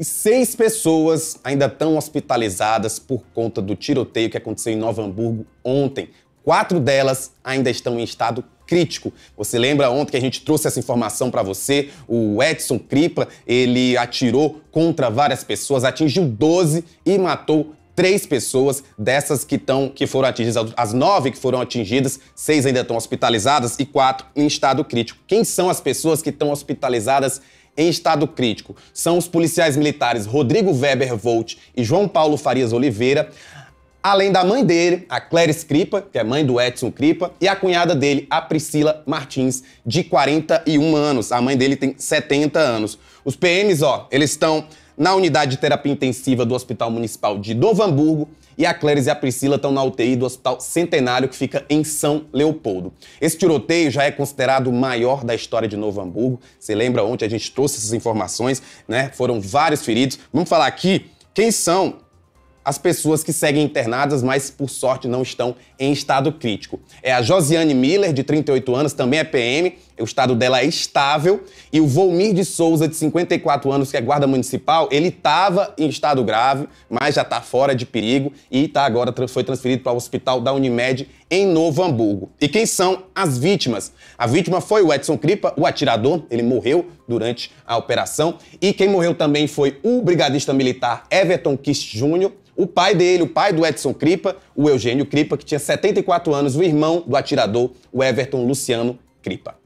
E seis pessoas ainda estão hospitalizadas por conta do tiroteio que aconteceu em Nova Hamburgo ontem. Quatro delas ainda estão em estado crítico. Você lembra ontem que a gente trouxe essa informação para você? O Edson Cripla, ele atirou contra várias pessoas, atingiu 12 e matou três pessoas dessas que estão que foram atingidas, as nove que foram atingidas, seis ainda estão hospitalizadas e quatro em estado crítico. Quem são as pessoas que estão hospitalizadas em estado crítico são os policiais militares Rodrigo Weber Volt e João Paulo Farias Oliveira, além da mãe dele, a Cléris Cripa, que é mãe do Edson Cripa, e a cunhada dele, a Priscila Martins, de 41 anos. A mãe dele tem 70 anos. Os PMs, ó, eles estão na unidade de terapia intensiva do Hospital Municipal de Novo Hamburgo e a Cléris e a Priscila estão na UTI do Hospital Centenário, que fica em São Leopoldo. Esse tiroteio já é considerado o maior da história de Novo Hamburgo. Você lembra ontem a gente trouxe essas informações, né? Foram vários feridos. Vamos falar aqui quem são as pessoas que seguem internadas, mas por sorte não estão em estado crítico. É a Josiane Miller, de 38 anos, também é PM, o estado dela é estável e o Volmir de Souza, de 54 anos, que é guarda municipal, ele estava em estado grave, mas já está fora de perigo e tá agora foi transferido para o hospital da Unimed em Novo Hamburgo. E quem são as vítimas? A vítima foi o Edson Cripa, o atirador, ele morreu durante a operação, e quem morreu também foi o brigadista militar Everton Kiss Júnior, o pai dele, o pai do Edson Cripa, o Eugênio Cripa, que tinha 74 anos, o irmão do atirador, o Everton Luciano Cripa.